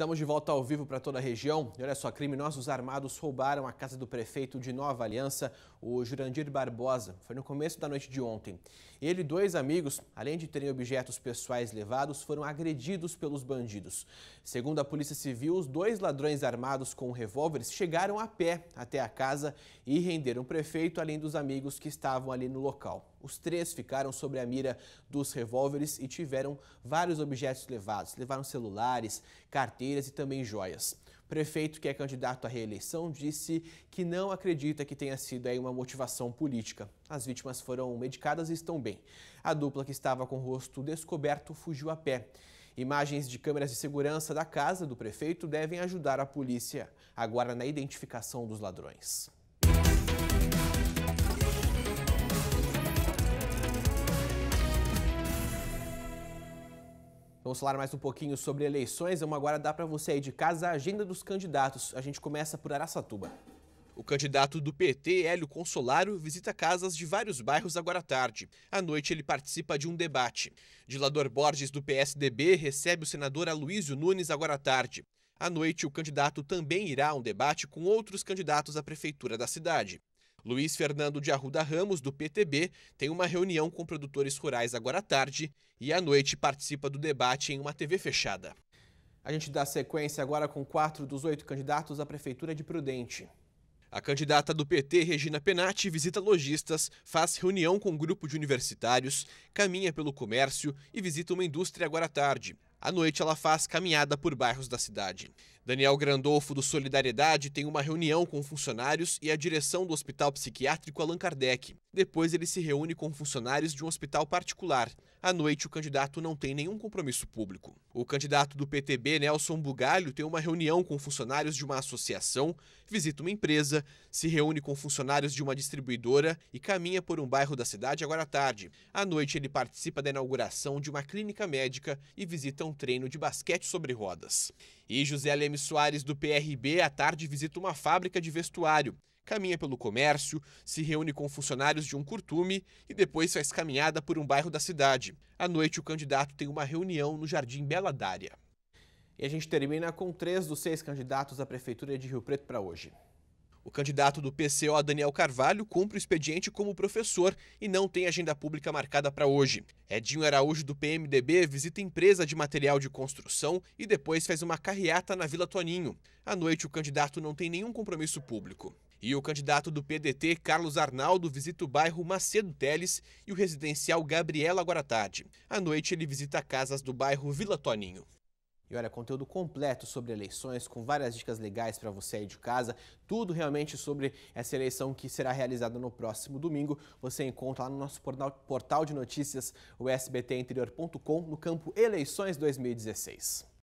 Estamos de volta ao vivo para toda a região. E olha só, criminosos armados roubaram a casa do prefeito de Nova Aliança, o Jurandir Barbosa. Foi no começo da noite de ontem. Ele e dois amigos, além de terem objetos pessoais levados, foram agredidos pelos bandidos. Segundo a Polícia Civil, os dois ladrões armados com revólveres chegaram a pé até a casa e renderam o prefeito, além dos amigos que estavam ali no local. Os três ficaram sobre a mira dos revólveres e tiveram vários objetos levados. Levaram celulares, carteiras e também joias. O prefeito, que é candidato à reeleição, disse que não acredita que tenha sido aí uma motivação política. As vítimas foram medicadas e estão bem. A dupla, que estava com o rosto descoberto, fugiu a pé. Imagens de câmeras de segurança da casa do prefeito devem ajudar a polícia agora na identificação dos ladrões. Vamos falar mais um pouquinho sobre eleições. Vamos agora dar para você aí de casa a agenda dos candidatos. A gente começa por Araçatuba. O candidato do PT, Hélio Consolaro, visita casas de vários bairros agora à tarde. À noite, ele participa de um debate. Dilador Borges, do PSDB, recebe o senador Aloysio Nunes agora à tarde. À noite, o candidato também irá a um debate com outros candidatos à prefeitura da cidade. Luiz Fernando de Arruda Ramos, do PTB, tem uma reunião com produtores rurais agora à tarde e à noite participa do debate em uma TV fechada. A gente dá sequência agora com quatro dos oito candidatos à Prefeitura de Prudente. A candidata do PT, Regina Penati, visita lojistas, faz reunião com um grupo de universitários, caminha pelo comércio e visita uma indústria agora à tarde. À noite, ela faz caminhada por bairros da cidade. Daniel Grandolfo, do Solidariedade, tem uma reunião com funcionários e a direção do Hospital Psiquiátrico Allan Kardec. Depois, ele se reúne com funcionários de um hospital particular. À noite, o candidato não tem nenhum compromisso público. O candidato do PTB, Nelson Bugalho, tem uma reunião com funcionários de uma associação, visita uma empresa, se reúne com funcionários de uma distribuidora e caminha por um bairro da cidade agora à tarde. À noite, ele participa da inauguração de uma clínica médica e visita um treino de basquete sobre rodas. E José Leme Soares, do PRB, à tarde visita uma fábrica de vestuário. Caminha pelo comércio, se reúne com funcionários de um curtume e depois faz caminhada por um bairro da cidade. À noite, o candidato tem uma reunião no Jardim Bela Dária. E a gente termina com três dos seis candidatos à Prefeitura de Rio Preto para hoje. O candidato do PCO, Daniel Carvalho, cumpre o expediente como professor e não tem agenda pública marcada para hoje. Edinho Araújo, do PMDB, visita empresa de material de construção e depois faz uma carreata na Vila Toninho. À noite, o candidato não tem nenhum compromisso público. E o candidato do PDT, Carlos Arnaldo, visita o bairro Macedo Teles e o residencial Gabriela agora à tarde. À noite, ele visita casas do bairro Vila Toninho. E olha, conteúdo completo sobre eleições, com várias dicas legais para você aí de casa, tudo realmente sobre essa eleição que será realizada no próximo domingo. Você encontra lá no nosso portal de notícias, o sbtinterior.com, no campo Eleições 2016.